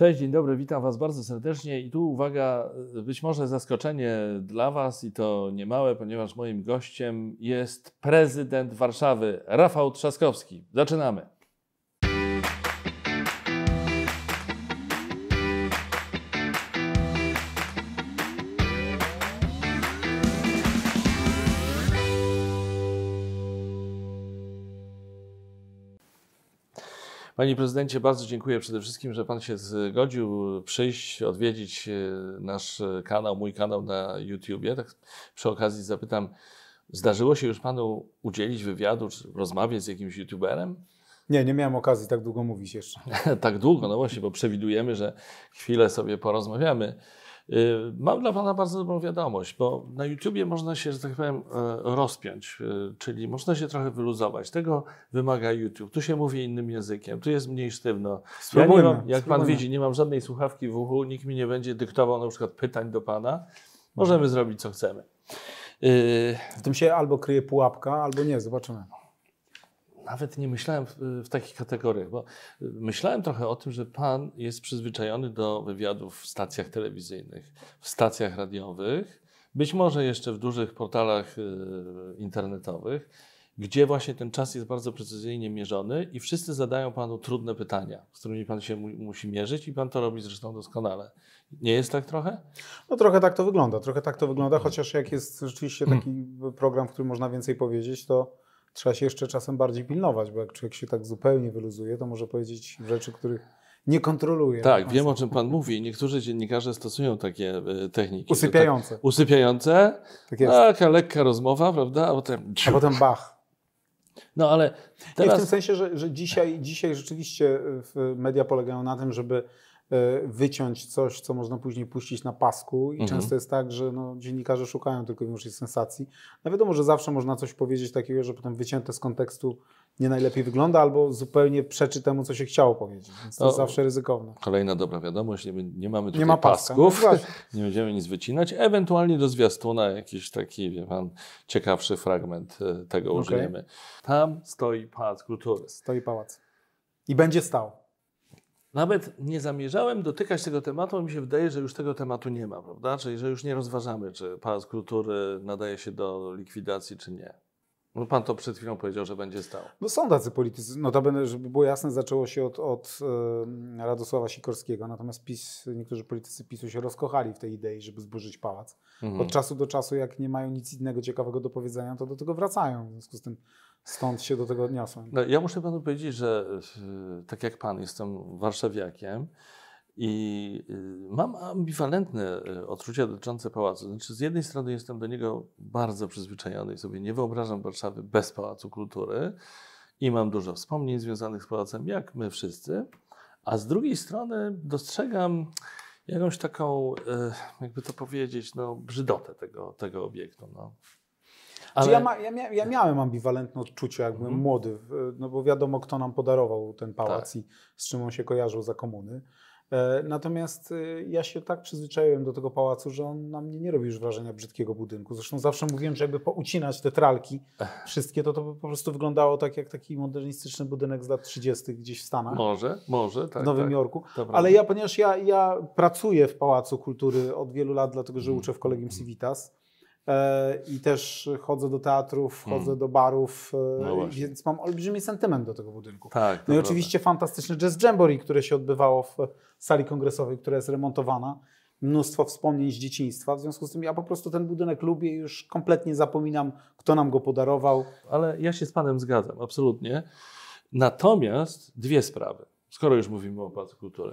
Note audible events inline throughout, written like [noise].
Cześć, dzień dobry, witam Was bardzo serdecznie. I tu uwaga, być może zaskoczenie dla Was i to niemałe, ponieważ moim gościem jest prezydent Warszawy, Rafał Trzaskowski. Zaczynamy. Panie prezydencie, bardzo dziękuję przede wszystkim, że Pan się zgodził przyjść, odwiedzić e, nasz e, kanał, mój kanał na YouTubie. Tak przy okazji zapytam, zdarzyło się już Panu udzielić wywiadu czy rozmawiać z jakimś YouTuberem? Nie, nie miałem okazji tak długo mówić jeszcze. [laughs] tak długo, no właśnie, bo przewidujemy, że chwilę sobie porozmawiamy. Y, mam dla Pana bardzo dobrą wiadomość, bo na YouTubie można się, że tak powiem, e, rozpiąć, e, czyli można się trochę wyluzować. Tego wymaga YouTube. Tu się mówi innym językiem, tu jest mniej sztywno. Spróbujmy, ja mam, jak spróbujmy. Pan widzi, nie mam żadnej słuchawki w uchu, nikt mi nie będzie dyktował na przykład pytań do Pana. Możemy zrobić, co chcemy. Y, w tym się albo kryje pułapka, albo nie, zobaczymy nawet nie myślałem w, w takich kategoriach, bo y, myślałem trochę o tym, że pan jest przyzwyczajony do wywiadów w stacjach telewizyjnych, w stacjach radiowych, być może jeszcze w dużych portalach y, internetowych, gdzie właśnie ten czas jest bardzo precyzyjnie mierzony i wszyscy zadają panu trudne pytania, z którymi pan się mu musi mierzyć i pan to robi zresztą doskonale. Nie jest tak trochę? No trochę tak to wygląda, trochę tak to wygląda, mhm. chociaż jak jest rzeczywiście mhm. taki program, w którym można więcej powiedzieć, to trzeba się jeszcze czasem bardziej pilnować, bo jak człowiek się tak zupełnie wyluzuje, to może powiedzieć rzeczy, których nie kontroluje. Tak, wiem o czym Pan mówi. Niektórzy dziennikarze stosują takie e, techniki. Usypiające. Tak, usypiające, tak jest. taka lekka rozmowa, prawda, a potem... A potem bach. No ale teraz... w tym sensie, że, że dzisiaj, dzisiaj rzeczywiście e, media polegają na tym, żeby E, wyciąć coś, co można później puścić na pasku. I mhm. często jest tak, że no, dziennikarze szukają tylko i wyłącznie sensacji. No wiadomo, że zawsze można coś powiedzieć takiego, że potem wycięte z kontekstu nie najlepiej wygląda, albo zupełnie przeczy temu, co się chciało powiedzieć. Więc to, jest zawsze ryzykowne. Kolejna dobra wiadomość, nie, nie mamy tutaj nie ma pasków, no [laughs] nie będziemy nic wycinać. Ewentualnie do zwiastuna jakiś taki, wie pan, ciekawszy fragment e, tego okay. użyjemy. Tam stoi Pałac Kultury. Stoi pałac. I będzie stał. Nawet nie zamierzałem dotykać tego tematu, bo mi się wydaje, że już tego tematu nie ma, prawda? Czyli że już nie rozważamy, czy Pałac Kultury nadaje się do likwidacji, czy nie. No pan to przed chwilą powiedział, że będzie stał. No są tacy politycy. Notabene, żeby było jasne, zaczęło się od, od Radosława Sikorskiego. Natomiast PiS, niektórzy politycy PiSu się rozkochali w tej idei, żeby zburzyć pałac. Mhm. Od czasu do czasu, jak nie mają nic innego ciekawego do powiedzenia, to do tego wracają. W związku z tym Stąd się do tego dnia są. No, ja muszę panu powiedzieć, że e, tak jak pan, jestem warszawiakiem i e, mam ambiwalentne e, odczucia dotyczące pałacu. Znaczy, z jednej strony jestem do niego bardzo przyzwyczajony i sobie nie wyobrażam Warszawy bez Pałacu Kultury i mam dużo wspomnień związanych z pałacem, jak my wszyscy, a z drugiej strony dostrzegam jakąś taką, jakby to powiedzieć, no, brzydotę tego, tego obiektu. No. Ale... Czy ja, ma, ja, mia, ja, miałem ambiwalentne odczucie, jak byłem mhm. młody, no bo wiadomo, kto nam podarował ten pałac tak. i z czym on się kojarzył za komuny. E, natomiast e, ja się tak przyzwyczaiłem do tego pałacu, że on na mnie nie robi już wrażenia brzydkiego budynku. Zresztą zawsze mówiłem, że jakby poucinać te tralki wszystkie, to to po prostu wyglądało tak jak taki modernistyczny budynek z lat 30. gdzieś w Stanach. Może, może, tak. W Nowym tak, Jorku. Ale ja, ponieważ ja, ja pracuję w Pałacu Kultury od wielu lat, dlatego że mhm. uczę w Kolegium Civitas, E, i też chodzę do teatrów, chodzę hmm. do barów, e, no więc mam olbrzymi sentyment do tego budynku. Tak, no i oczywiście fantastyczne Jazz Jamboree, które się odbywało w sali kongresowej, która jest remontowana. Mnóstwo wspomnień z dzieciństwa, w związku z tym ja po prostu ten budynek lubię i już kompletnie zapominam, kto nam go podarował. Ale ja się z Panem zgadzam, absolutnie. Natomiast dwie sprawy, skoro już mówimy o Pałacu Kultury.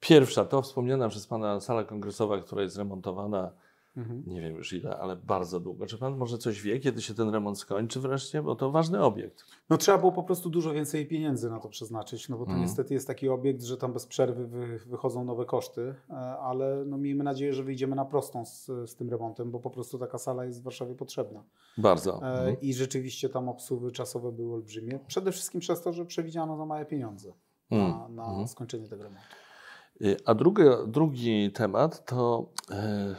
Pierwsza to wspomniana przez Pana sala kongresowa, która jest remontowana Mhm. Nie wiem już ile, ale bardzo długo. Czy pan może coś wie, kiedy się ten remont skończy wreszcie? Bo to ważny obiekt. No trzeba było po prostu dużo więcej pieniędzy na to przeznaczyć, no bo to mhm. niestety jest taki obiekt, że tam bez przerwy wy, wychodzą nowe koszty, e, ale no miejmy nadzieję, że wyjdziemy na prostą z, z tym remontem, bo po prostu taka sala jest w Warszawie potrzebna. Bardzo. E, mhm. I rzeczywiście tam obsuwy czasowe były olbrzymie. Przede wszystkim przez to, że przewidziano za małe pieniądze na, mm. na mhm. skończenie tego remontu. Y, a drugi, drugi temat to... E,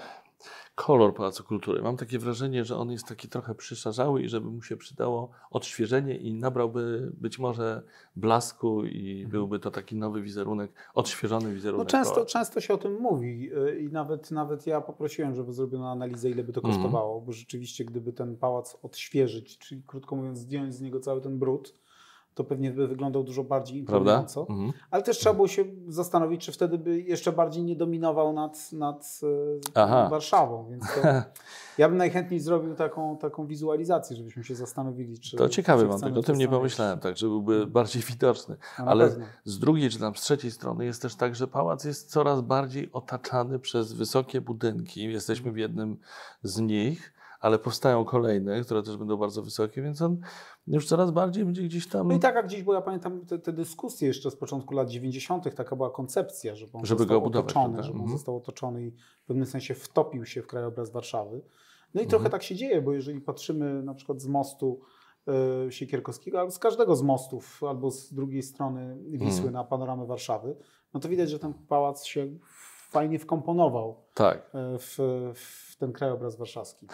kolor Pałacu Kultury. Mam takie wrażenie, że on jest taki trochę przyszarzały i żeby mu się przydało odświeżenie i nabrałby być może blasku i mhm. byłby to taki nowy wizerunek, odświeżony wizerunek. No często, często się o tym mówi y, i nawet, nawet ja poprosiłem, żeby zrobiono analizę, ile by to mhm. kosztowało, mm. bo rzeczywiście gdyby ten pałac odświeżyć, czyli krótko mówiąc zdjąć z niego cały ten brud, to pewnie by wyglądał dużo bardziej imponująco. Mhm. Ale też trzeba było się zastanowić, czy wtedy by jeszcze bardziej nie dominował nad, nad e, Warszawą. Więc to, [laughs] ja bym najchętniej zrobił taką, taką wizualizację, żebyśmy się zastanowili, czy. To ciekawy wątek, o tym nie pomyślałem, tak, żeby byłby mhm. bardziej widoczny. No, Ale pewno. z drugiej czy tam z trzeciej strony jest też tak, że pałac jest coraz bardziej otaczany przez wysokie budynki. Jesteśmy w jednym z nich ale powstają kolejne, które też będą bardzo wysokie, więc on już coraz bardziej będzie gdzieś tam. No i tak, jak gdzieś, bo ja pamiętam te, te dyskusje jeszcze z początku lat 90., taka była koncepcja, żeby on żeby został go otoczony, żeby on został otoczony i w pewnym sensie wtopił się w krajobraz Warszawy. No i mhm. trochę tak się dzieje, bo jeżeli patrzymy na przykład z mostu y, Siekierkowskiego, albo z każdego z mostów, albo z drugiej strony Wisły mhm. na panoramę Warszawy, no to widać, że ten pałac się fajnie wkomponował tak. E, w, w ten krajobraz warszawski.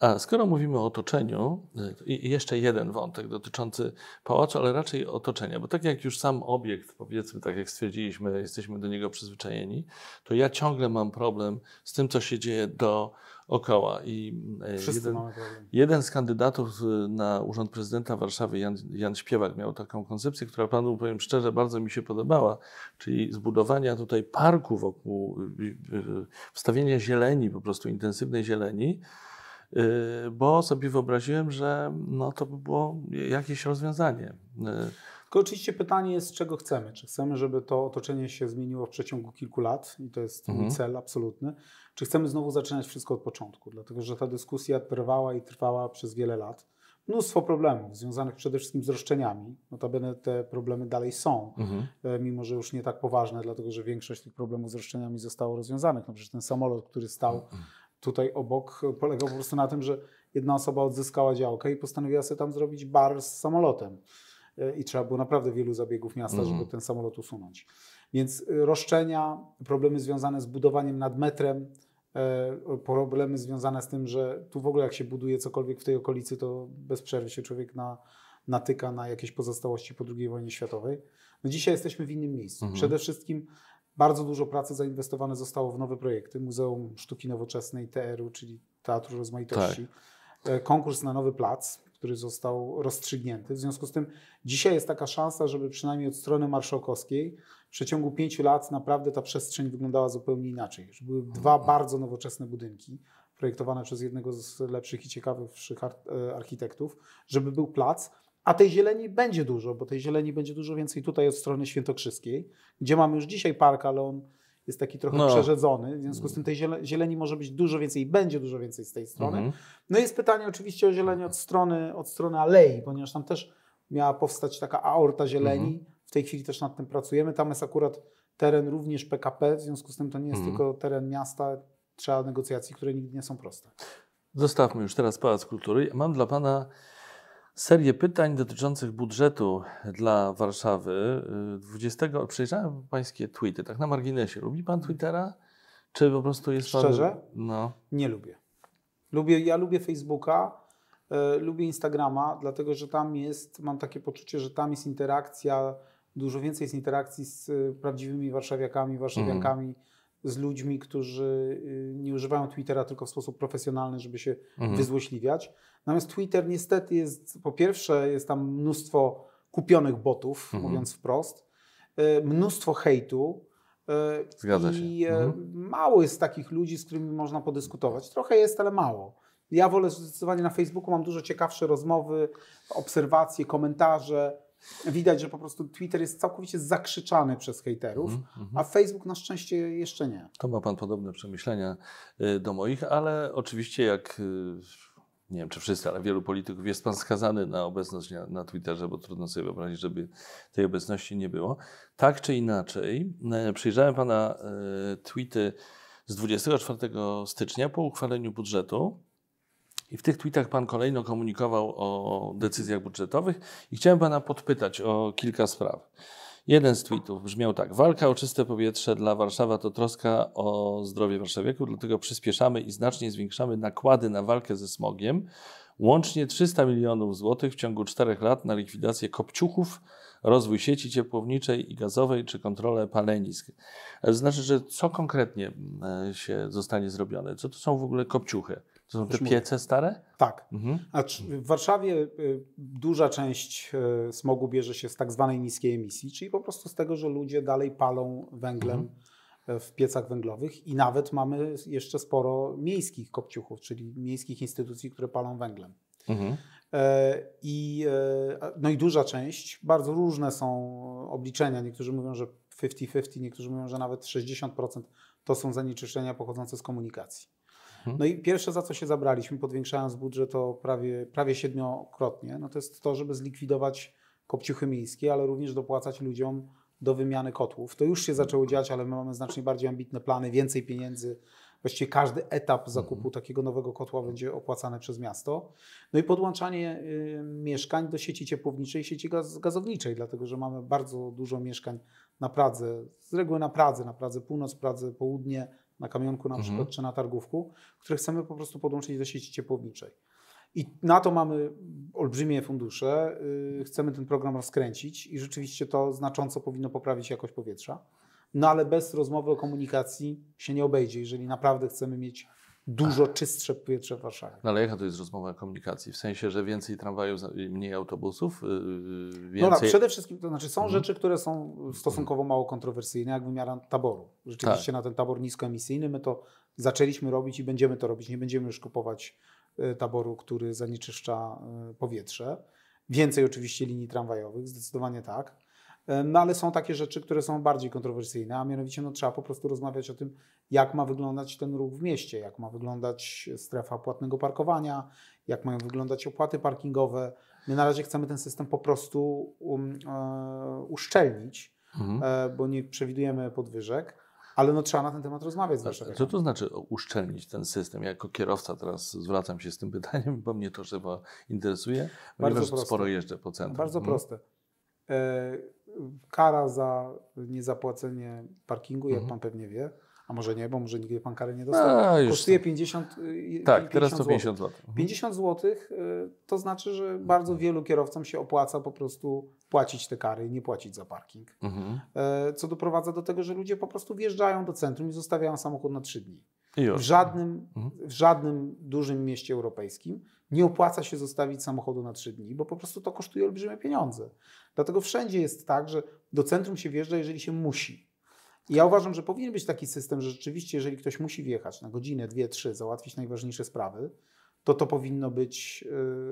A skoro mówimy o otoczeniu, e, i jeszcze jeden wątek dotyczący pałacu, ale raczej otoczenia, bo tak jak już sam obiekt, powiedzmy, tak jak stwierdziliśmy, jesteśmy do niego przyzwyczajeni, to ja ciągle mam problem z tym, co się dzieje dookoła. I mm, e, jeden, jeden, z kandydatów e, na urząd prezydenta Warszawy, Jan, Jan Śpiewak, miał taką koncepcję, która panu powiem szczerze, bardzo mi się podobała, czyli zbudowania tutaj parku wokół, wstawienia zieleni, po prostu intensywnej zieleni Y, bo sobie wyobraziłem, że no to by było jakieś rozwiązanie. Y, Tylko oczywiście pytanie jest, czego chcemy. Czy chcemy, żeby to otoczenie się zmieniło w przeciągu kilku lat, i to jest mhm. mój cel absolutny, czy chcemy znowu zaczynać wszystko od początku, dlatego że ta dyskusja trwała i trwała przez wiele lat. Mnóstwo problemów związanych przede wszystkim z roszczeniami. Notabene te problemy dalej są, mhm. E, mimo że już nie tak poważne, dlatego że większość tych problemów z roszczeniami zostało rozwiązanych. No przecież ten samolot, który stał mhm tutaj obok polegał po prostu na tym, że jedna osoba odzyskała działkę i postanowiła sobie tam zrobić bar z samolotem. E, I trzeba było naprawdę wielu zabiegów miasta, mm -hmm. żeby mhm. ten samolot usunąć. Więc e, roszczenia, problemy związane z budowaniem nad metrem, e, problemy związane z tym, że tu w ogóle jak się buduje cokolwiek w tej okolicy, to bez przerwy się człowiek na, natyka na jakieś pozostałości po II wojnie światowej. No dzisiaj jesteśmy w innym miejscu. Mhm. Przede wszystkim bardzo dużo pracy zainwestowane zostało w nowe projekty. Muzeum Sztuki Nowoczesnej TR-u, czyli Teatru Rozmaitości. Tak. E, konkurs na nowy plac, który został rozstrzygnięty. W związku z tym dzisiaj jest taka szansa, żeby przynajmniej od strony marszałkowskiej w przeciągu pięciu lat naprawdę ta przestrzeń wyglądała zupełnie inaczej. Że były dwa mhm. bardzo nowoczesne budynki projektowane przez jednego z lepszych i ciekawszych e, architektów, żeby był plac, a tej zieleni będzie dużo, bo tej zieleni będzie dużo więcej tutaj od strony świętokrzyskiej, gdzie mamy już dzisiaj park, ale on jest taki trochę no. przerzedzony, w związku z mm. tym tej zieleni może być dużo więcej i będzie dużo więcej z tej strony. Mhm. No i jest pytanie oczywiście o zielenie od strony, od strony alei, ponieważ tam też miała powstać taka aorta zieleni. Mhm. W tej chwili też nad tym pracujemy. Tam jest akurat teren również PKP, w związku z tym to nie jest mhm. tylko teren miasta, trzeba negocjacji, które nigdy nie są proste. Zostawmy już teraz Pałac Kultury. Mam dla Pana serię pytań dotyczących budżetu dla Warszawy. 20. Y, przejrzałem pańskie tweety, tak na marginesie. Lubi pan mhm. Twittera? Czy po prostu jest Szczerze? pan... Szczerze? No. Nie lubię. lubię. Ja lubię Facebooka, y, lubię Instagrama, dlatego że tam jest, mam takie poczucie, że tam jest interakcja, dużo więcej jest interakcji z y, prawdziwymi warszawiakami, warszawiankami. Mm z ludźmi, którzy y, nie używają Twittera tylko w sposób profesjonalny, żeby się mhm. wyzłośliwiać. Natomiast Twitter niestety jest, po pierwsze, jest tam mnóstwo kupionych botów, mhm. mówiąc wprost, y, mnóstwo hejtu. Y, Zgadza się. I mhm. mało jest takich ludzi, z którymi można podyskutować. Trochę jest, ale mało. Ja wolę zdecydowanie na Facebooku, mam dużo ciekawsze rozmowy, obserwacje, komentarze Widać, że po prostu Twitter jest całkowicie zakrzyczany przez hejterów, mm, a Facebook na szczęście jeszcze nie. To ma Pan podobne przemyślenia y, do moich, ale oczywiście jak y, nie wiem czy wszyscy, ale wielu polityków jest pan skazany na obecność na, Twitterze, bo trudno sobie wyobrazić, żeby tej obecności nie było. Tak czy inaczej, y, przyjrzałem pana tweety z 24 stycznia po uchwaleniu budżetu i w tych tweetach Pan kolejno komunikował o decyzjach budżetowych i chciałem Pana podpytać o kilka spraw. Jeden z tweetów brzmiał tak: Walka o czyste powietrze dla Warszawa to troska o zdrowie warszawiaków, dlatego przyspieszamy i znacznie zwiększamy nakłady na walkę ze smogiem. Łącznie 300 milionów złotych w ciągu 4 lat na likwidację kopciuchów, rozwój sieci ciepłowniczej i gazowej czy kontrolę palenisk. To znaczy, że co konkretnie e, się zostanie zrobione? Co to są w ogóle kopciuchy? To są te piece stare? Tak. Mhm. w Warszawie y, duża część y, smogu bierze się z tak zwanej niskiej emisji, czyli po prostu z tego, że ludzie dalej palą węglem mhm. Y, w piecach węglowych i nawet mamy jeszcze sporo miejskich kopciuchów, czyli miejskich instytucji, które palą węglem. Mhm. E, I, e, no i duża część, bardzo różne są obliczenia. Niektórzy mówią, że 50-50, niektórzy mówią, że nawet 60% to są zanieczyszczenia pochodzące z komunikacji. Mhm. No i pierwsze, za co się zabraliśmy, podwiększając budżet o prawie, prawie siedmiokrotnie, no to jest to, żeby zlikwidować kopciuchy miejskie, ale również dopłacać ludziom do wymiany kotłów. To już się zaczęło mhm. dziać, ale my mamy znacznie bardziej ambitne plany, więcej pieniędzy. Właściwie każdy etap zakupu mhm. takiego nowego kotła będzie opłacany przez miasto. No i podłączanie y, mieszkań do sieci ciepłowniczej, sieci gaz gazowniczej, dlatego że mamy bardzo dużo mieszkań na Pradze, z reguły na Pradze, na Pradze Północ, Pradze Południe, na kamionku na mhm. przykład, mhm. czy na targówku, które chcemy po prostu podłączyć do sieci ciepłowniczej. I na to mamy olbrzymie fundusze. Y, chcemy ten program rozkręcić i rzeczywiście to znacząco powinno poprawić jakość powietrza. No ale bez rozmowy o komunikacji się nie obejdzie, jeżeli naprawdę chcemy mieć dużo czystsze powietrze w Warszawie. No ale jaka to jest rozmowa komunikacji? W sensie, że więcej tramwajów, mniej autobusów? Y, y, no, no, więcej... No tak, przede wszystkim, to znaczy są mhm. rzeczy, które są stosunkowo mało kontrowersyjne, jak wymiara taboru. Rzeczywiście tak. na ten tabor niskoemisyjny my to zaczęliśmy robić i będziemy to robić. Nie będziemy już kupować y, taboru, który zanieczyszcza powietrze. Więcej oczywiście linii tramwajowych, zdecydowanie tak. No ale są takie rzeczy, które są bardziej kontrowersyjne, a mianowicie no, trzeba po prostu rozmawiać o tym, jak ma wyglądać ten ruch w mieście, jak ma wyglądać strefa płatnego parkowania, jak mają wyglądać opłaty parkingowe. My na razie chcemy ten system po prostu um, e, uszczelnić, mhm. e, bo nie przewidujemy podwyżek. Ale no, trzeba na ten temat rozmawiać z warszawiakami. Co to znaczy uszczelnić ten system? Ja jako kierowca teraz zwracam się z tym [laughs] pytaniem, bo mnie to chyba interesuje, ponieważ Bardzo sporo jeżdżę po centrum. Bardzo mhm. proste. E, kara za niezapłacenie parkingu, jak mhm. pan pewnie wie, a może nie, bo może nigdy pan kary nie dostał. A, Kosztuje 50 Tak, 50 y, tak, teraz to 50 zł. 50 zł to znaczy, że bardzo wielu kierowcom się opłaca po prostu płacić te kary i nie płacić za parking. Mhm. E, co doprowadza do tego, że ludzie po prostu wjeżdżają do centrum i zostawiają samochód na 3 dni. W żadnym, mhm. w żadnym dużym mieście europejskim nie opłaca się zostawić samochodu na 3 dni, bo po prostu to kosztuje olbrzymie pieniądze. Dlatego wszędzie jest tak, że do centrum się wjeżdża, jeżeli się musi. I ja uważam, że powinien być taki system, że rzeczywiście, jeżeli ktoś musi wjechać na godzinę, dwie, trzy, załatwić najważniejsze sprawy, to to powinno być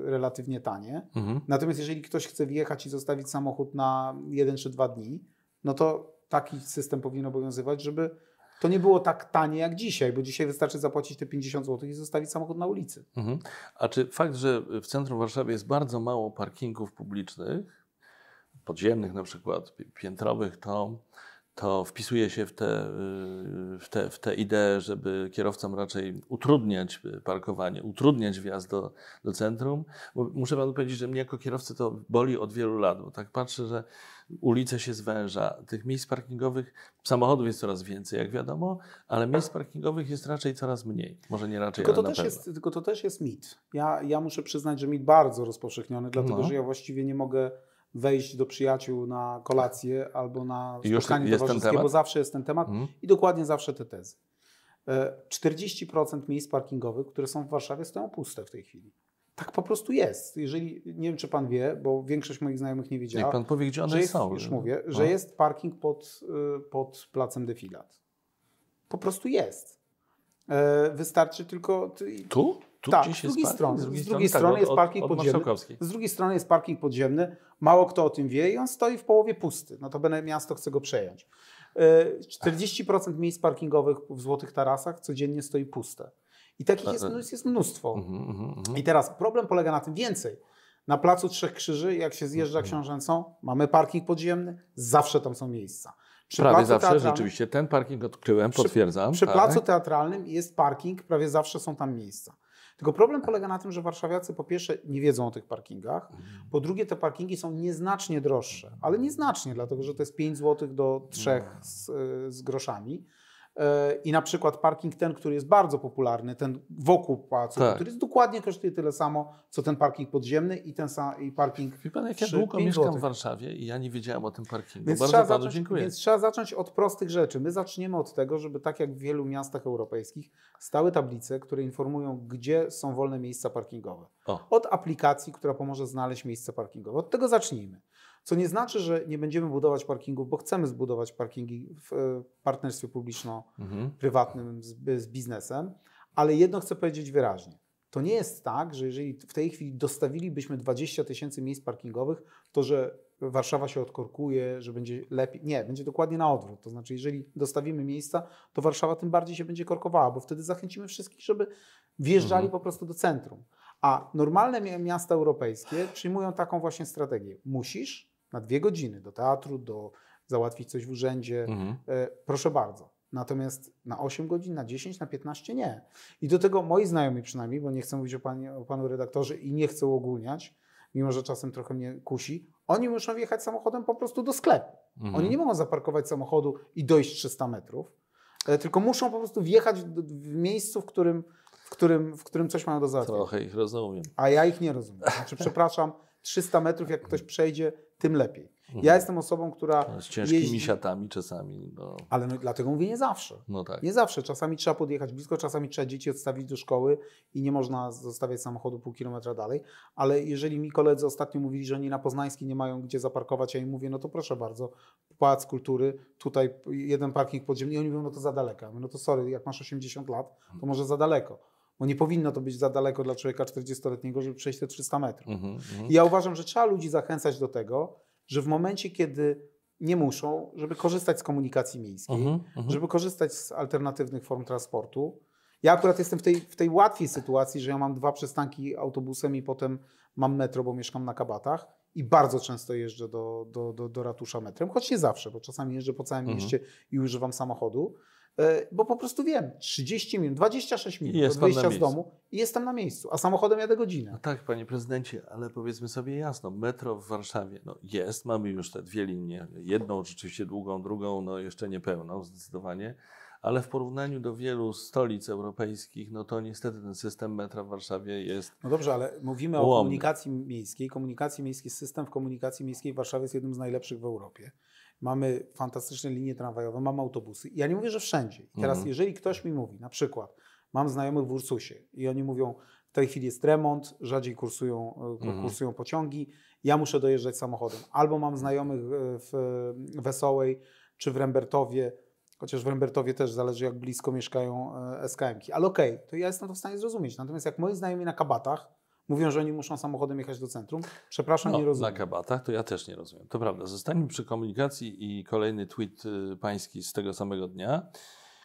y, relatywnie tanie. Mhm. Natomiast jeżeli ktoś chce wjechać i zostawić samochód na jeden czy dwa dni, no to taki system powinien obowiązywać, żeby to nie było tak tanie jak dzisiaj, bo dzisiaj wystarczy zapłacić te 50 zł i zostawić samochód na ulicy. Mhm. A czy fakt, że w centrum Warszawy jest bardzo mało parkingów publicznych, podziemnych na przykład, piętrowych, to to wpisuje się w tę w te, w te ideę, żeby kierowcom raczej utrudniać y, parkowanie, utrudniać wjazd do, do centrum. Bo muszę Panu powiedzieć, że mnie jako kierowcy to boli od wielu lat, bo tak patrzę, że ulice się zwęża, tych miejsc parkingowych, samochodów jest coraz więcej, jak wiadomo, ale miejsc parkingowych jest raczej coraz mniej. Może nie raczej, tylko to też jest, Tylko to też jest mit. Ja, ja muszę przyznać, że mit bardzo rozpowszechniony, dlatego no. że ja właściwie nie mogę wejść do przyjaciół na kolację albo na spotkanie towarzyskie, bo zawsze jest ten temat hmm. i dokładnie zawsze te tezy. 40% e, miejsc parkingowych, które są w Warszawie, stoją puste w tej chwili. Tak po prostu jest. Jeżeli nie wiem, czy pan wie, bo większość moich znajomych nie wiedziała. Jak pan powie, gdzie one że jest, są. Już mówię, no. że jest parking pod, y, pod placem defilat. Po prostu jest. E, wystarczy tylko. Tu? Tu tak, z drugiej, strony, z drugiej, z drugiej strony, tak, strony, jest parking od, podziemny. Od z drugiej strony jest parking podziemny. Mało kto o tym wie i on stoi w połowie pusty. Notabene miasto chce go przejąć. 40% e, miejsc parkingowych w Złotych Tarasach codziennie stoi puste. I takich e, jest, e. jest mnóstwo. Mhm, mhm, mhm. I teraz problem polega na tym więcej. Na Placu Trzech Krzyży, jak się zjeżdża Książęcą, mamy parking podziemny, zawsze tam są miejsca. Przy prawie zawsze, rzeczywiście, ten parking odkryłem, przy, potwierdzam. Przy tak. Placu Teatralnym jest parking, prawie zawsze są tam miejsca. Tylko problem polega na tym, że warszawiacy po pierwsze nie wiedzą o tych parkingach, mhm. po drugie te parkingi są nieznacznie droższe, ale nieznacznie, dlatego że to jest 5 zł do 3 no. z, y, z groszami. E, i na przykład parking ten, który jest bardzo popularny, ten wokół pałacu, tak. który jest dokładnie kosztuje tyle samo, co ten parking podziemny i ten sam, i parking Wie pan, jak ja długo mieszkam w Warszawie i ja nie wiedziałem o tym parkingu. Więc bardzo panu zacząć, dziękuję. Więc trzeba zacząć od prostych rzeczy. My zaczniemy od tego, żeby tak jak w wielu miastach europejskich stały tablice, które informują, gdzie są wolne miejsca parkingowe. O. Od aplikacji, która pomoże znaleźć miejsce parkingowe. Od tego zacznijmy. Co nie znaczy, że nie będziemy budować parkingów, bo chcemy zbudować parkingi w e, partnerstwie publiczno-prywatnym mhm. z, z biznesem, ale jedno chcę powiedzieć wyraźnie. To nie jest tak, że jeżeli w tej chwili dostawilibyśmy 20 tysięcy miejsc parkingowych, to że Warszawa się odkorkuje, że będzie lepiej. Nie, będzie dokładnie na odwrót. To znaczy, jeżeli dostawimy miejsca, to Warszawa tym bardziej się będzie korkowała, bo wtedy zachęcimy wszystkich, żeby wjeżdżali mhm. po prostu do centrum. A normalne miasta europejskie przyjmują taką właśnie strategię. Musisz na dwie godziny do teatru, do załatwić coś w urzędzie. Mhm. E, proszę bardzo. Natomiast na 8 godzin, na 10, na 15 nie. I do tego moi znajomi przynajmniej, bo nie chcę mówić o, pani, o panu redaktorze i nie chcę ogólniać, mimo że czasem trochę mnie kusi, oni muszą wjechać samochodem po prostu do sklepu. Mhm. Oni nie mogą zaparkować samochodu i dojść 300 metrów, e, tylko muszą po prostu wjechać w, miejscu, w którym, w którym, w którym coś mają do załatwienia. Trochę ich rozumiem. A ja ich nie rozumiem. Znaczy, przepraszam, 300 metrów, jak ktoś mhm. przejdzie, tym lepiej. Ja mhm. jestem osobą, która. Z ciężkimi jeździ... siatami czasami. No. Ale no, dlatego mówię nie zawsze. No tak. Nie zawsze. Czasami trzeba podjechać blisko, czasami trzeba dzieci odstawić do szkoły i nie można zostawiać samochodu pół kilometra dalej. Ale jeżeli mi koledzy ostatnio mówili, że oni na Poznańskiej nie mają gdzie zaparkować, ja im mówię, no to proszę bardzo, Pałac Kultury, tutaj jeden parking podziemny. I oni mówią, no to za daleko. Mówię, no to sorry, jak masz 80 lat, to mhm. może za daleko. Bo nie powinno to być za daleko dla człowieka 40-letniego, żeby przejść te 300 metrów. Mm -hmm. I ja uważam, że trzeba ludzi zachęcać do tego, że w momencie, kiedy nie muszą, żeby korzystać z komunikacji miejskiej, mhm, mhm. żeby korzystać z alternatywnych form transportu. Ja akurat jestem w tej, w tej łatwiej sytuacji, że ja mam dwa przystanki autobusem i potem mam metro, bo mieszkam na kabatach i bardzo często jeżdżę do, do, do, do ratusza metrem, choć nie zawsze, bo czasami jeżdżę po całym mhm. mieście i używam samochodu. E, bo po prostu wiem, 30 minut, 26 minut jest do wyjścia z domu i jestem na miejscu, a samochodem jadę godzinę. No tak, panie prezydencie, ale powiedzmy sobie jasno, metro w Warszawie no jest, mamy już te dwie linie, jedną rzeczywiście długą, drugą no jeszcze niepełną zdecydowanie, ale w porównaniu do wielu stolic europejskich, no to niestety ten system metra w Warszawie jest. No dobrze, ale mówimy łomny. o komunikacji miejskiej. Komunikacji miejskiej, system w komunikacji miejskiej w Warszawie jest jednym z najlepszych w Europie mamy fantastyczne linie tramwajowe, mamy autobusy. Ja nie mówię, że wszędzie. I teraz, mhm. jeżeli ktoś mi mówi, na przykład, mam znajomych w Ursusie i oni mówią, w tej chwili jest remont, rzadziej kursują, e, mhm. pociągi, ja muszę dojeżdżać samochodem. Albo mam znajomych e, w Wesołej czy w Rembertowie, chociaż w Rembertowie też zależy, jak blisko mieszkają e, SKM-ki. Ale okej, okay, to ja jestem to w stanie zrozumieć. Natomiast jak moi znajomi na kabatach, mówią, że oni muszą samochodem jechać do centrum. Przepraszam, no, nie rozumiem. Na kabatach to ja też nie rozumiem. To prawda. Zostańmy przy komunikacji i kolejny tweet y, pański z tego samego dnia.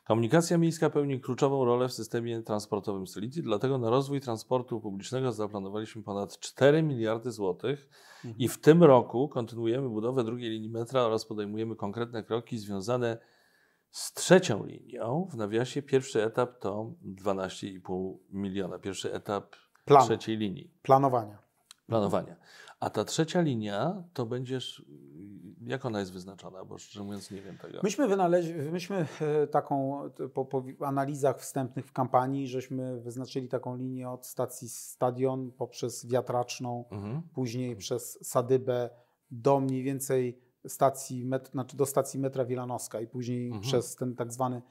Komunikacja miejska pełni kluczową rolę w systemie transportowym stolicy, dlatego na rozwój transportu publicznego zaplanowaliśmy ponad 4 miliardy złotych mhm. i w tym roku kontynuujemy budowę drugiej linii metra oraz podejmujemy konkretne kroki związane z trzecią linią. W nawiasie pierwszy etap to 12,5 miliona. Pierwszy etap Plan. trzeciej linii. Planowania. Planowania. A ta trzecia linia to będziesz. Jak ona jest wyznaczona? Bo szczerze mówiąc, nie wiem tego. Myśmy wynaleźli, myśmy e, taką po, po, analizach wstępnych w kampanii, żeśmy wyznaczyli taką linię od stacji stadion poprzez wiatraczną, mhm. później przez sadybę do mniej więcej stacji, met, znaczy do stacji metra Wilanowska i później mhm. przez ten tak zwany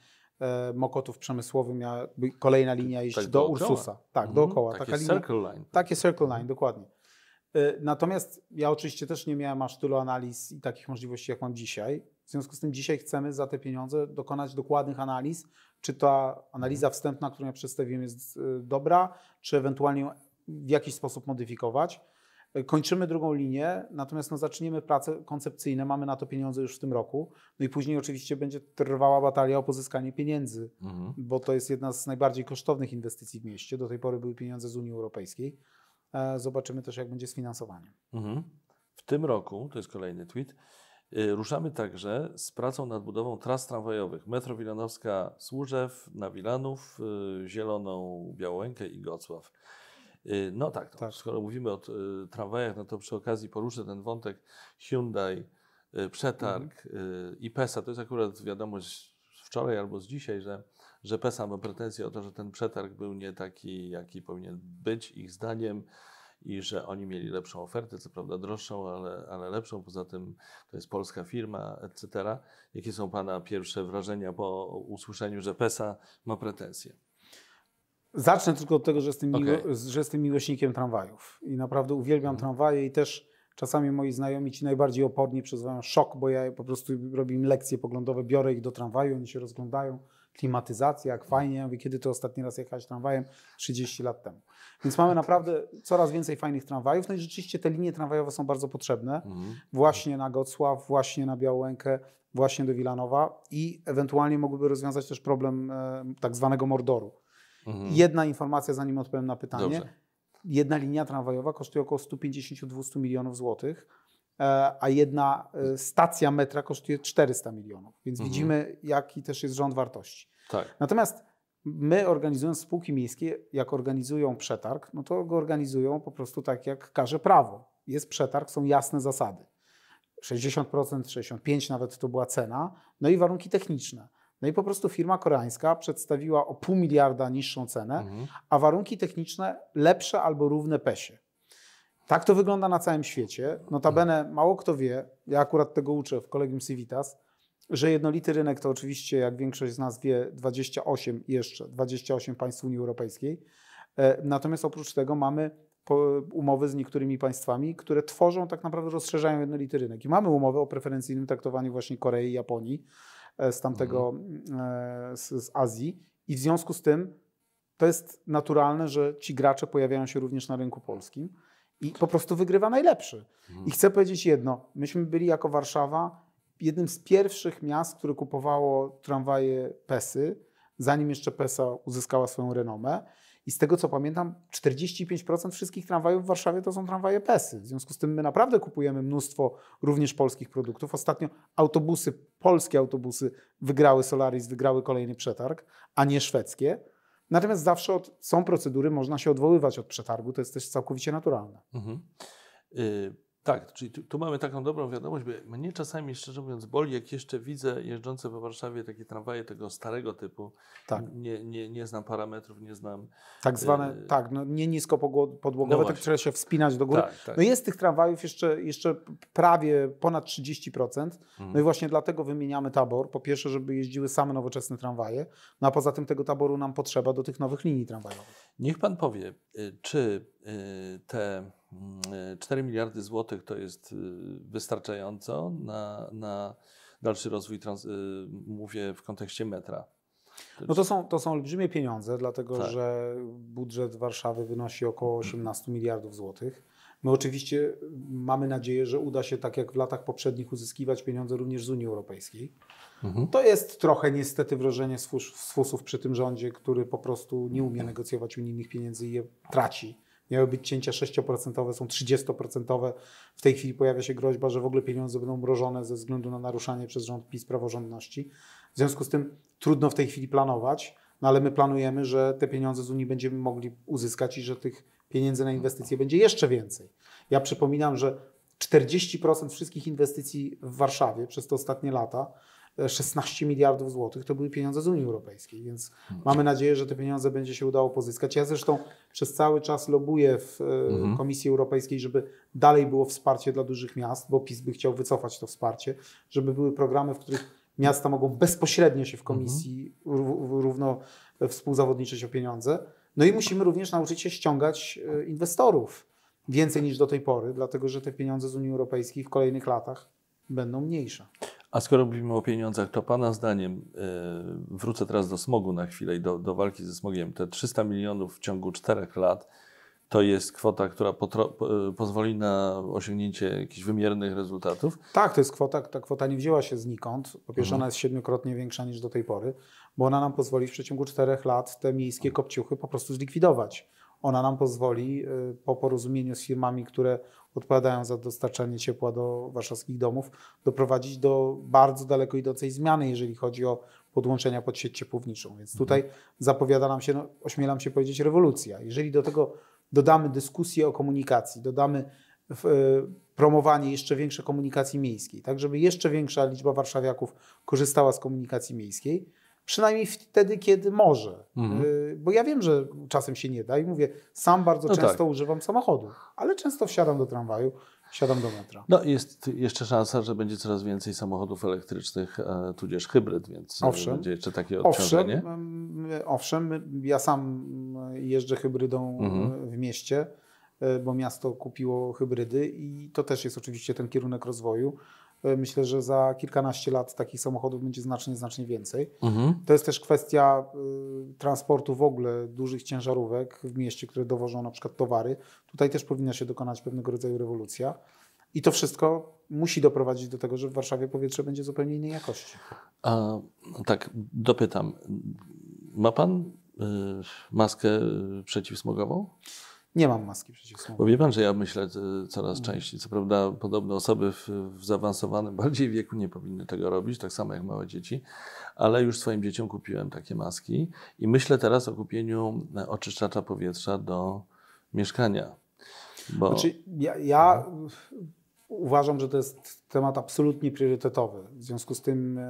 E, Mokotów przemysłowy miała kolejna linia tak iść tak do dookoła. Ursusa. Tak, mhm, dookoła. Takie Taka linia, Circle Line. Takie Circle Line, dokładnie. E, natomiast ja oczywiście też nie miałem aż tylu analiz i takich możliwości, jak mam dzisiaj. W związku z tym dzisiaj chcemy za te pieniądze dokonać dokładnych analiz, czy ta analiza mhm. wstępna, którą ja przedstawiłem, jest e, dobra, czy ewentualnie w jakiś sposób modyfikować. Kończymy drugą linię, natomiast no, zaczniemy prace koncepcyjne, mamy na to pieniądze już w tym roku. No i później oczywiście będzie trwała batalia o pozyskanie pieniędzy, mhm. bo to jest jedna z najbardziej kosztownych inwestycji w mieście. Do tej pory były pieniądze z Unii Europejskiej. E, zobaczymy też, jak będzie z finansowaniem. Mhm. W tym roku, to jest kolejny tweet, y, Ruszamy także z pracą nad budową tras tramwajowych Metro Wilanowska Służew, Nawilanów, y, Zieloną Białołękę i Gocław. Y, no tak, to, no, tak. skoro mówimy o y, tramwajach, no to przy okazji poruszę ten wątek Hyundai, y, przetarg mhm. i PESA. To jest akurat wiadomość z wczoraj albo z dzisiaj, że, że PESA ma pretensje o to, że ten przetarg był nie taki, jaki powinien być ich zdaniem i że oni mieli lepszą ofertę, co prawda droższą, ale, ale lepszą. Poza tym to jest polska firma, etc. Jakie są Pana pierwsze wrażenia po usłyszeniu, że PESA ma pretensje? Zacznę tylko od tego, że jestem, okay. miło, że jestem miłośnikiem tramwajów i naprawdę uwielbiam mhm. tramwaje i też czasami moi znajomi, ci najbardziej oporni, przeżywają szok, bo ja po prostu robię im lekcje poglądowe, biorę ich do tramwaju, oni się rozglądają, klimatyzacja, jak fajnie, ja mówię, kiedy to ostatni raz jechałeś tramwajem? 30 lat temu. Więc mamy naprawdę coraz więcej fajnych tramwajów, no i rzeczywiście te linie tramwajowe są bardzo potrzebne, mhm. właśnie na Gocław, właśnie na Białękę, właśnie do Wilanowa i ewentualnie mogłyby rozwiązać też problem e, tak zwanego mordoru Mhm. Jedna informacja, zanim odpowiem na pytanie. Dobrze. Jedna linia tramwajowa kosztuje około 150-200 milionów złotych, e, a jedna e, stacja metra kosztuje 400 milionów. Więc mhm. widzimy, jaki też jest rząd wartości. Tak. Natomiast my organizując spółki miejskie, jak organizują przetarg, no to go organizują po prostu tak, jak każe prawo. Jest przetarg, są jasne zasady. 60%, 65% nawet to była cena, no i warunki techniczne. No i po prostu firma koreańska przedstawiła o pół miliarda niższą cenę, mhm. a warunki techniczne lepsze albo równe PESie. Tak to wygląda na całym świecie. Notabene mhm. mało kto wie, ja akurat tego uczę w Kolegium Civitas, że jednolity rynek to oczywiście, jak większość z nas wie, 28 jeszcze, 28 państw Unii Europejskiej. E, natomiast oprócz tego mamy umowy z niektórymi państwami, które tworzą, tak naprawdę rozszerzają jednolity rynek. I mamy umowę o preferencyjnym traktowaniu właśnie Korei i Japonii, E, z tamtego, mhm. e, z, z Azji. I w związku z tym to jest naturalne, że ci gracze pojawiają się również na rynku polskim i po prostu wygrywa najlepszy. Mhm. I chcę powiedzieć jedno. Myśmy byli jako Warszawa jednym z pierwszych miast, które kupowało tramwaje PESY, zanim jeszcze PESA uzyskała swoją renomę. I z tego co pamiętam, 45% wszystkich tramwajów w Warszawie to są tramwaje PESy. W związku z tym my naprawdę kupujemy mnóstwo również polskich produktów. Ostatnio autobusy, polskie autobusy wygrały Solaris, wygrały kolejny przetarg, a nie szwedzkie. Natomiast zawsze od, są procedury, można się odwoływać od przetargu, to jest też całkowicie naturalne. Mhm. Y tak, czyli tu, tu, mamy taką dobrą wiadomość, bo mnie czasami, szczerze mówiąc, boli, jak jeszcze widzę jeżdżące po Warszawie takie tramwaje tego starego typu. Tak. Nie, nie, nie znam parametrów, nie znam... Tak zwane, e, tak, no, nie nisko podłogowe, no te, które się wspinać do góry. Tak, tak. No jest tych tramwajów jeszcze, jeszcze prawie ponad 30%. Mhm. No i mhm. właśnie dlatego wymieniamy tabor. Po pierwsze, żeby jeździły same nowoczesne tramwaje, no a poza tym tego taboru nam potrzeba do tych nowych linii tramwajowych. Niech Pan powie, y, czy y, te 4 miliardy złotych to jest y, wystarczająco na, na dalszy rozwój, trans, y, mówię w kontekście metra. No to są, to są olbrzymie pieniądze, dlatego tak. że budżet Warszawy wynosi około 18 mhm. miliardów złotych. My oczywiście mamy nadzieję, że uda się, tak jak w latach poprzednich, uzyskiwać pieniądze również z Unii Europejskiej. Mhm. To jest trochę niestety wrażenie z fusów przy tym rządzie, który po prostu nie umie mhm. negocjować unijnych pieniędzy i je traci miały być cięcia 6%, są 30%. W tej chwili pojawia się groźba, że w ogóle pieniądze będą mrożone ze względu na naruszanie przez rząd PiS praworządności. W związku z tym trudno w tej chwili planować, no ale my planujemy, że te pieniądze z Unii będziemy mogli uzyskać i że tych pieniędzy na inwestycje będzie jeszcze więcej. Ja przypominam, że 40% wszystkich inwestycji w Warszawie przez te ostatnie lata 16 miliardów złotych to były pieniądze z Unii Europejskiej, więc mhm. mamy nadzieję, że te pieniądze będzie się udało pozyskać. Ja zresztą przez cały czas lobuję w e, mhm. Komisji Europejskiej, żeby dalej było wsparcie dla dużych miast, bo PiS by chciał wycofać to wsparcie, żeby były programy, w których miasta mogą bezpośrednio się w mhm. komisji mhm. równo współzawodniczyć o pieniądze. No i musimy również nauczyć się ściągać e, inwestorów więcej niż do tej pory, dlatego że te pieniądze z Unii Europejskiej w kolejnych latach będą mniejsze. A skoro mówimy o pieniądzach, to Pana zdaniem, e, wrócę teraz do smogu na chwilę i do, do walki ze smogiem, te 300 milionów w ciągu 4 lat to jest kwota, która e, pozwoli na osiągnięcie jakichś wymiernych rezultatów? Tak, to jest kwota, ta kwota nie wzięła się znikąd. Po pierwsze, mhm. ona jest siedmiokrotnie większa niż do tej pory, bo ona nam pozwoli w przeciągu 4 lat te miejskie mhm. kopciuchy po prostu zlikwidować. Ona nam pozwoli e, po porozumieniu z firmami, które odpowiadają za dostarczanie ciepła do warszawskich domów, doprowadzić do bardzo daleko idącej zmiany, jeżeli chodzi o podłączenia pod sieć ciepłowniczą. Więc mhm. tutaj zapowiada nam się, no, ośmielam się powiedzieć, rewolucja. Jeżeli do tego dodamy dyskusję o komunikacji, dodamy w, y, promowanie jeszcze większej komunikacji miejskiej, tak żeby jeszcze większa liczba warszawiaków korzystała z komunikacji miejskiej, Przynajmniej wtedy, kiedy może. Mhm. Y, bo ja wiem, że czasem się nie da i mówię, sam bardzo no tak. często tak. używam samochodu, ale często wsiadam do tramwaju, wsiadam do metra. No jest jeszcze szansa, że będzie coraz więcej samochodów elektrycznych, e, tudzież hybryd, więc e, owszem, będzie jeszcze takie odciążenie. Owszem, owszem ja sam e, jeżdżę hybrydą mhm. w mieście, bo miasto kupiło hybrydy i to też jest oczywiście ten kierunek rozwoju. E, myślę, że za kilkanaście lat takich samochodów będzie znacznie, znacznie więcej. Mhm. To jest też kwestia y, transportu w ogóle dużych ciężarówek w mieście, które dowożą na przykład towary. Tutaj też powinna się dokonać pewnego rodzaju rewolucja. I to wszystko musi doprowadzić do tego, że w Warszawie powietrze będzie zupełnie innej jakości. A, no tak, dopytam. Ma pan y, maskę przeciwsmogową? nie mam maski przeciwsłońcowej. Wie pan, że ja myślę coraz częściej. Co prawda podobne osoby w, w, zaawansowanym [laughs] bardziej wieku nie powinny tego robić, tak samo jak małe dzieci, ale już swoim dzieciom kupiłem takie maski i myślę teraz o kupieniu e, oczyszczacza powietrza do mieszkania. Bo... Znaczy, ja, ja uważam, że to jest temat absolutnie priorytetowy. W związku z tym e,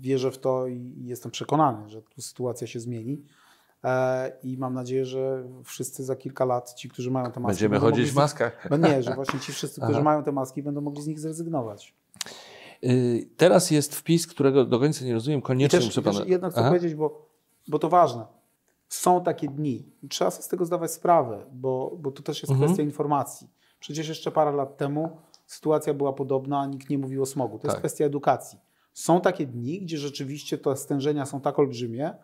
wierzę w to i jestem przekonany, że tu sytuacja się zmieni. E, I mam nadzieję, że wszyscy za kilka lat, ci, którzy mają te maski. Będziemy chodzić mogli... w maskach. No nie, że właśnie ci wszyscy, którzy Aha. mają te maski, będą mogli z nich zrezygnować. Y, teraz jest wpis, którego do końca nie rozumiem, koniecznie I też, muszę Jednak chcę Aha. powiedzieć, bo, bo to ważne. Są takie dni trzeba sobie z tego zdawać sprawę, bo, bo to też jest mhm. kwestia informacji. Przecież jeszcze parę lat temu sytuacja była podobna, nikt nie mówił o smogu. To tak. jest kwestia edukacji. Są takie dni, gdzie rzeczywiście te stężenia są tak olbrzymie,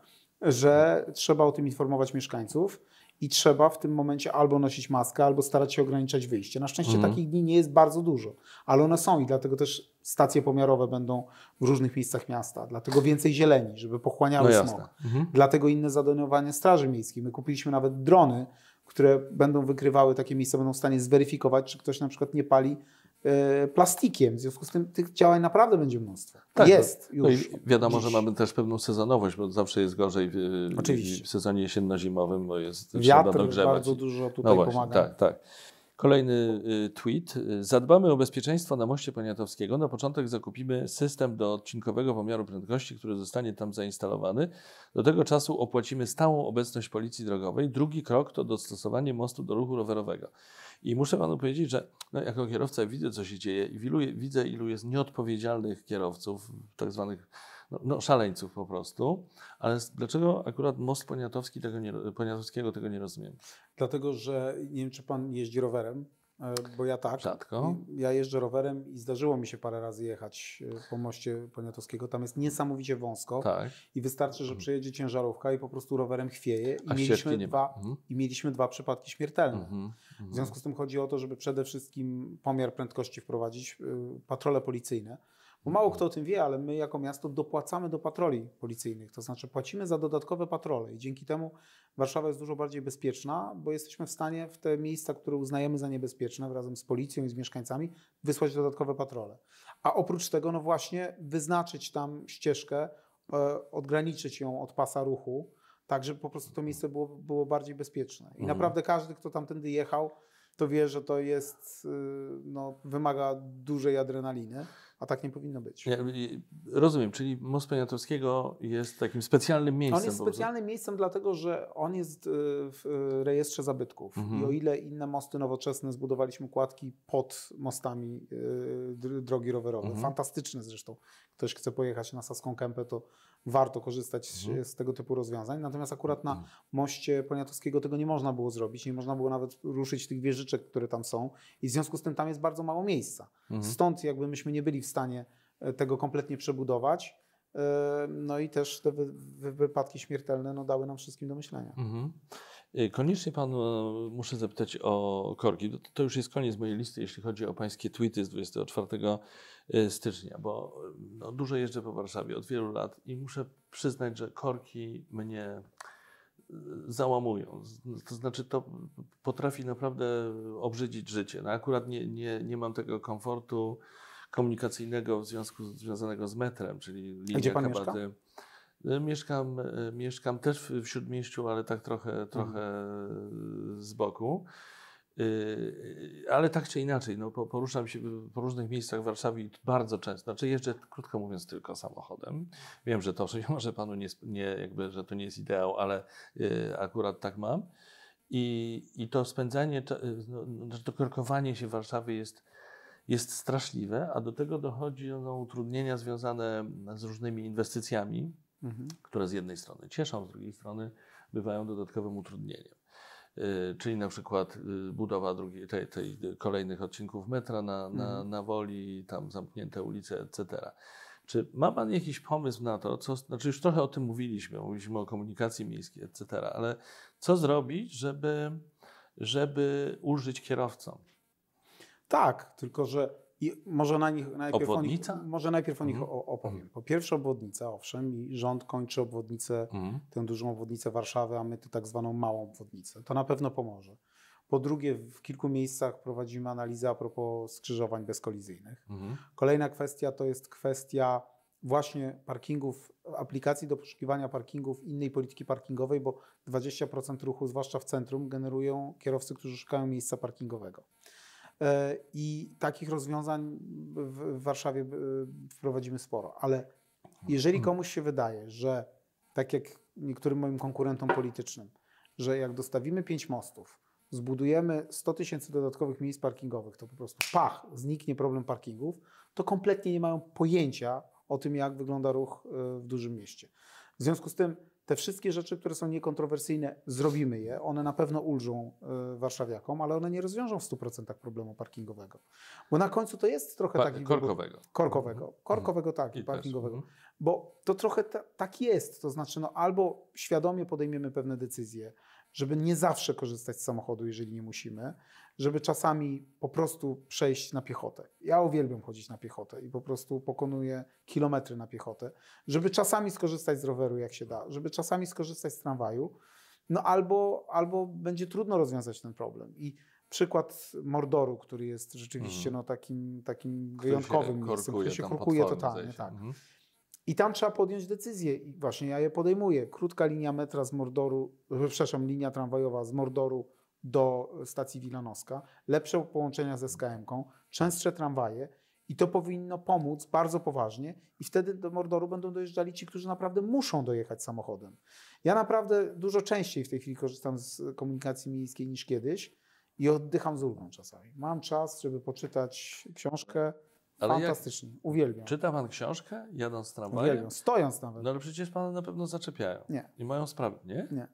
że trzeba o tym informować mieszkańców i trzeba w tym momencie albo nosić maskę, albo starać się ograniczać wyjście. Na szczęście mhm. takich dni nie jest bardzo dużo, ale one są i dlatego też stacje pomiarowe będą w różnych miejscach miasta, dlatego więcej zieleni, żeby pochłaniały no smog. Mhm. Dlatego inne zadaniowanie Straży Miejskiej. My kupiliśmy nawet drony, które będą wykrywały takie miejsca, będą w stanie zweryfikować, czy ktoś na przykład nie pali E, plastikiem. W związku z tym tych działań naprawdę będzie mnóstwo. Tak, jest no, już. No wiadomo, dziś. że mamy też pewną sezonowość, bo zawsze jest gorzej w, e, w sezonie jesienno-zimowym, bo jest Wiatr dogrzewać. bardzo dużo tutaj no właśnie, pomaga. Tak, tak. Kolejny e, tweet. Zadbamy o bezpieczeństwo na moście Poniatowskiego. Na początek zakupimy system do odcinkowego pomiaru prędkości, który zostanie tam zainstalowany. Do tego czasu opłacimy stałą obecność policji drogowej. Drugi krok to dostosowanie mostu do ruchu rowerowego. I muszę panu powiedzieć, że no, jako kierowca widzę, co się dzieje i widzę, ilu jest nieodpowiedzialnych kierowców, tak zwanych no, no, szaleńców po prostu. Ale dlaczego akurat most poniatowski tego nie, poniatowskiego tego nie rozumiem? Dlatego, że nie wiem, czy pan jeździ rowerem, e, bo ja tak. Rzadko. Ja jeżdżę rowerem i zdarzyło mi się parę razy jechać e, po moście Poniatowskiego. Tam jest niesamowicie wąsko tak. i wystarczy, że mhm. przejedzie ciężarówka i po prostu rowerem chwieje. I, mieliśmy dwa, mhm. i mieliśmy dwa przypadki śmiertelne. Mhm. Mhm. W związku z tym chodzi o to, żeby przede wszystkim pomiar prędkości wprowadzić, y, patrole policyjne. Bo mało kto o tym wie, ale my jako miasto dopłacamy do patroli policyjnych, to znaczy płacimy za dodatkowe patrole i dzięki temu Warszawa jest dużo bardziej bezpieczna, bo jesteśmy w stanie w te miejsca, które uznajemy za niebezpieczne razem z policją i z mieszkańcami wysłać dodatkowe patrole. A oprócz tego, no właśnie, wyznaczyć tam ścieżkę, e, odgraniczyć ją od pasa ruchu, tak żeby po prostu to miejsce było, było bardziej bezpieczne. I mhm. naprawdę każdy, kto tamtędy jechał, to wie, że to jest, y, no, wymaga dużej adrenaliny, a tak nie powinno być. Ja, rozumiem, czyli Most Poniatowskiego jest takim specjalnym miejscem. On jest specjalnym miejscem, dlatego że on jest y, w y, rejestrze zabytków. Mhm. I o ile inne mosty nowoczesne zbudowaliśmy kładki pod mostami drogi rowerowej, mhm. fantastyczne zresztą. Ktoś chce pojechać na Saską Kępę, to warto korzystać mhm. z, tego typu rozwiązań. Natomiast akurat na mhm. moście Poniatowskiego tego nie można było zrobić, nie można było nawet ruszyć tych wieżyczek, które tam są i w związku z tym tam jest bardzo mało miejsca. Mhm. Stąd jakby myśmy nie byli w stanie e, tego kompletnie przebudować. E, no i też te wypadki śmiertelne no, dały nam wszystkim do myślenia. Mhm. Y, koniecznie pan, e, muszę zapytać o korki. To już jest koniec mojej listy, jeśli chodzi o pańskie tweety z 24 e, stycznia, bo e, no, dużo jeżdżę po Warszawie od wielu lat i muszę przyznać, że korki mnie załamują. To znaczy, to potrafi naprawdę obrzydzić życie. No, akurat nie, nie, nie mam tego komfortu komunikacyjnego w związku z, związanego z metrem, czyli linia Gdzie pan kabaty. Mieszka? E, mieszkam, e, mieszkam też w Śródmieściu, ale tak trochę, mhm. trochę e, z boku. Ale tak czy inaczej, no, poruszam się po różnych miejscach w Warszawie bardzo często. Znaczy jeżdżę, krótko mówiąc, tylko samochodem. Wiem, że to może Panu nie, nie jakby, że to nie jest ideał, ale akurat tak mam. I, i to spędzanie, no, no znaczy to korkowanie się w Warszawie jest, jest straszliwe, a do tego dochodzą no, utrudnienia związane z różnymi inwestycjami Mhm. które z jednej strony cieszą, z drugiej strony bywają dodatkowym utrudnieniem. Y, czyli na przykład y, budowa drugiej, tej, tej kolejnych odcinków metra na, na, mhm. na woli, tam zamknięte ulice, etc. Czy ma Pan jakiś pomysł na to, co, znaczy już trochę o tym mówiliśmy, mówiliśmy o komunikacji miejskiej, etc., ale co zrobić, żeby, żeby ulżyć kierowcom? Tak, tylko że i może na nich najpierw O nich, może najpierw o nich mm. opowiem. Mhm. Po pierwsze obwodnica, owszem, i rząd kończy obwodnicę, mm. tę dużą obwodnicę Warszawy, a my tę tak zwaną małą obwodnicę. To na pewno pomoże. Po drugie, w kilku miejscach prowadzimy analizę a propos skrzyżowań bezkolizyjnych. Mm. Kolejna kwestia to jest kwestia właśnie parkingów, aplikacji do poszukiwania parkingów innej polityki parkingowej, bo 20% ruchu, zwłaszcza w centrum, generują kierowcy, którzy szukają miejsca parkingowego. E, I takich rozwiązań w Warszawie e, wprowadzimy sporo. Ale jeżeli mhm. komuś się wydaje, że tak jak niektórym moim konkurentom politycznym, że jak dostawimy pięć mostów, zbudujemy 100 tysięcy dodatkowych miejsc parkingowych, to po prostu pach, zniknie problem parkingów, to kompletnie nie mają pojęcia o tym, jak wygląda ruch e, w dużym mieście. W związku z tym te wszystkie rzeczy, które są niekontrowersyjne, zrobimy je. One na pewno ulżą e, warszawiakom, ale one nie rozwiążą w 100% problemu parkingowego. Bo na końcu to jest trochę pa taki... Korkowego. Korkowego. Mhm. Korkowego tak, I parkingowego. Też. Mhm. Bo to trochę ta, tak jest. To znaczy, no albo świadomie podejmiemy pewne decyzje, żeby nie zawsze korzystać z samochodu, jeżeli nie musimy, żeby czasami po prostu przejść na piechotę. Ja uwielbiam chodzić na piechotę i po prostu pokonuję kilometry na piechotę, żeby czasami skorzystać z roweru, jak się da, żeby czasami skorzystać z tramwaju, no albo, albo będzie trudno rozwiązać ten problem. I przykład Mordoru, który jest rzeczywiście mhm. no, takim, takim który wyjątkowym miejscem, który się korkuje totalnie. Tak. Mhm. I tam trzeba podjąć decyzję i właśnie ja je podejmuję. Krótka linia metra z Mordoru, przepraszam, linia tramwajowa z Mordoru do stacji Wilanowska, lepsze połączenia ze SKM-ką, częstsze tramwaje i to powinno pomóc bardzo poważnie i wtedy do Mordoru będą dojeżdżali ci, którzy naprawdę muszą dojechać samochodem. Ja naprawdę dużo częściej w tej chwili korzystam z komunikacji miejskiej niż kiedyś i oddycham z ulgą czasami. Mam czas, żeby poczytać książkę, ale Fantastycznie, uwielbiam. Czyta Pan książkę jadąc tramwajem? Uwielbiam, stojąc nawet. No ale przecież Pana na pewno zaczepiają. Nie. I mają sprawę, nie? Nie,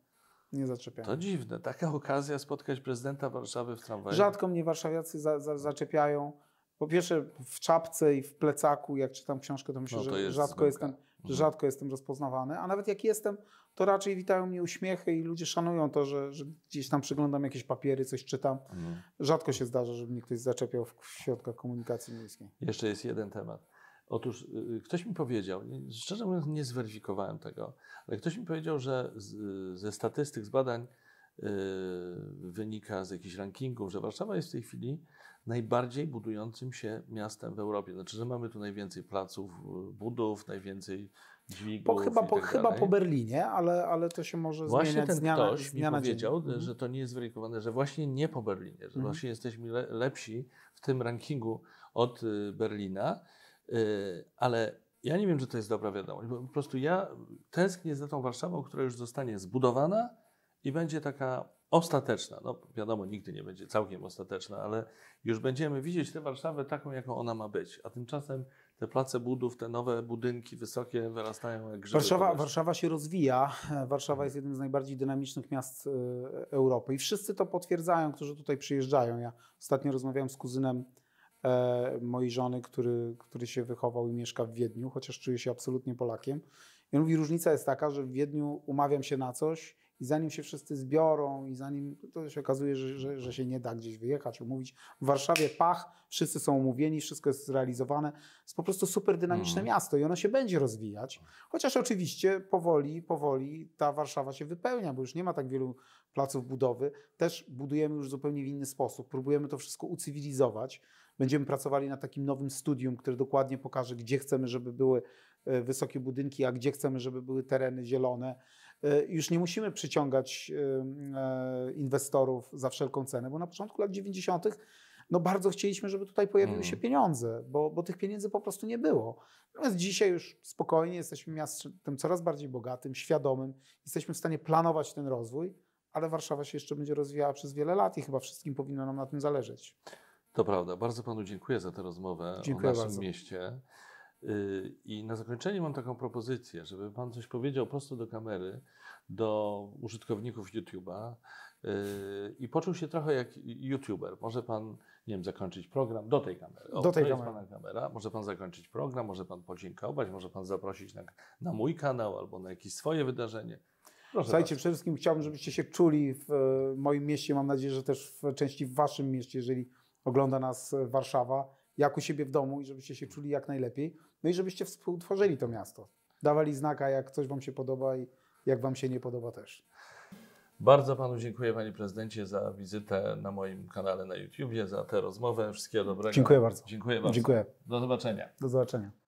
nie zaczepiają. To dziwne, taka okazja spotkać prezydenta Warszawy w tramwaju. Rzadko mnie warszawiacy za, za, zaczepiają. Po pierwsze w czapce i w plecaku, jak czytam książkę, to myślę, no, to że rzadko zbyka. jestem Mhm. rzadko jestem rozpoznawany, a nawet jak jestem, to raczej witają mnie uśmiechy i ludzie szanują to, że, że gdzieś tam przeglądam jakieś papiery, coś czytam. Mhm. Rzadko się zdarza, żeby mnie ktoś zaczepiał w środkach komunikacji miejskiej. Jeszcze jest jeden temat. Otóż y, y, ktoś mi powiedział, szczerze mówiąc nie zweryfikowałem tego, ale ktoś mi powiedział, że z, y, ze statystyk, z badań yy, wynika z jakichś rankingów, że Warszawa jest w tej chwili najbardziej budującym się miastem w Europie. Znaczy, że mamy tu najwięcej placów e, budów, najwięcej dźwigów. Po, tak chyba, po, chyba po Berlinie, ale, ale to się może właśnie zmieniać ten z dnia ktoś dnia mi powiedział, dzień. że mhm. to nie jest zweryfikowane, że właśnie nie po Berlinie, że mhm. właśnie jesteśmy le, lepsi w tym rankingu od e, Berlina, yy, ale ja nie wiem, czy to jest dobra wiadomość, bo po prostu ja tęsknię za tą Warszawą, która już zostanie zbudowana i będzie taka ostateczna, no wiadomo, nigdy nie będzie całkiem ostateczna, ale już będziemy widzieć tę Warszawę taką, jaką ona ma być. A tymczasem te place budów, te nowe budynki wysokie wyrastają jak grzyby. Warszawa, Warszawa się rozwija. Warszawa jest jednym z najbardziej dynamicznych miast e, Europy i wszyscy to potwierdzają, którzy tutaj przyjeżdżają. Ja ostatnio rozmawiałem z kuzynem e, mojej żony, który, który się wychował i mieszka w Wiedniu, chociaż czuje się absolutnie Polakiem. I on mówi, różnica jest taka, że w Wiedniu umawiam się na coś i zanim się wszyscy zbiorą i zanim to się okazuje, że, że, że się nie da gdzieś wyjechać, umówić. W Warszawie pach, wszyscy są umówieni, wszystko jest zrealizowane. Jest po prostu super dynamiczne mm. miasto i ono się będzie rozwijać. Chociaż oczywiście powoli, powoli ta Warszawa się wypełnia, bo już nie ma tak wielu placów budowy. Też budujemy już zupełnie w inny sposób. Próbujemy to wszystko ucywilizować. Będziemy pracowali nad takim nowym studium, które dokładnie pokaże, gdzie chcemy, żeby były e, wysokie budynki, a gdzie chcemy, żeby były tereny zielone E, już nie musimy przyciągać e, e, inwestorów za wszelką cenę, bo na początku lat 90 no bardzo chcieliśmy, żeby tutaj pojawiły mm. się pieniądze, bo, bo tych pieniędzy po prostu nie było. Natomiast dzisiaj już spokojnie jesteśmy miastem coraz bardziej bogatym, świadomym, jesteśmy w stanie planować ten rozwój, ale Warszawa się jeszcze będzie rozwijała przez wiele lat i chyba wszystkim powinno nam na tym zależeć. To prawda. Bardzo panu dziękuję za tę rozmowę dziękuję o naszym bardzo. mieście. Y, I na zakończenie mam taką propozycję, żeby Pan coś powiedział prosto do kamery, do użytkowników YouTube'a y, i poczuł się trochę jak YouTuber. Może Pan, nie wiem, zakończyć program do tej kamery. O, do tej kamery. Pana kamera. Może Pan zakończyć program, może Pan podziękować, może Pan zaprosić na, na mój kanał albo na jakieś swoje wydarzenie. Proszę Słuchajcie, przede wszystkim chciałbym, żebyście się czuli w e, moim mieście. Mam nadzieję, że też w części w Waszym mieście, jeżeli ogląda nas Warszawa, jak u siebie w domu i żebyście się czuli jak najlepiej. No i żebyście współtworzyli to miasto. Dawali znaka, jak coś Wam się podoba i jak Wam się nie podoba też. Bardzo Panu dziękuję, Panie Prezydencie, za wizytę na moim kanale na YouTubie, za tę rozmowę. Wszystkiego dobrego. Dziękuję bardzo. Dziękuję bardzo. Dziękuję. Do zobaczenia. Do zobaczenia.